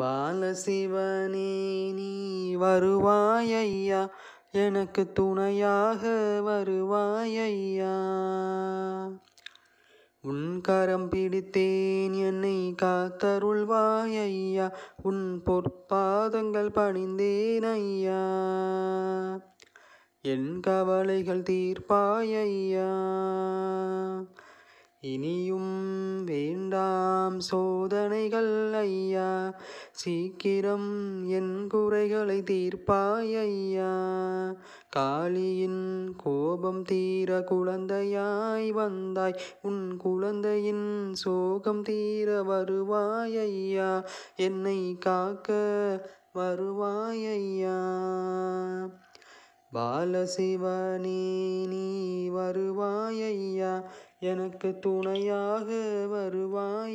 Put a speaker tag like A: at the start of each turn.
A: பாலசிவனே நீ வருவாயையா எனக்கு துணையாக வருவாயையா உன் கரம் பிடித்தேன் என்னை காத்தருள்வாயையா உன் பொற்பாதங்கள் பணிந்தேன் ஐயா என் கவலைகள் தீர்ப்பாயையா இனியும் வேண்டாம் எல்லாம் சோதனைகள் ஐயா சீக்கிரம் என் குறைகளை தீர்ப்பாய் ஐயா காளியின் கோபம் தீர குழந்தையாய் வந்தாய் உன் குழந்தையின் சோகம் தீர வருவாய் ஐயா என்னை காக்க வருவாய் ஐயா பாலசிவனே நீ வருவாய் ஐயா எனக்கு துணையாக வருவாய்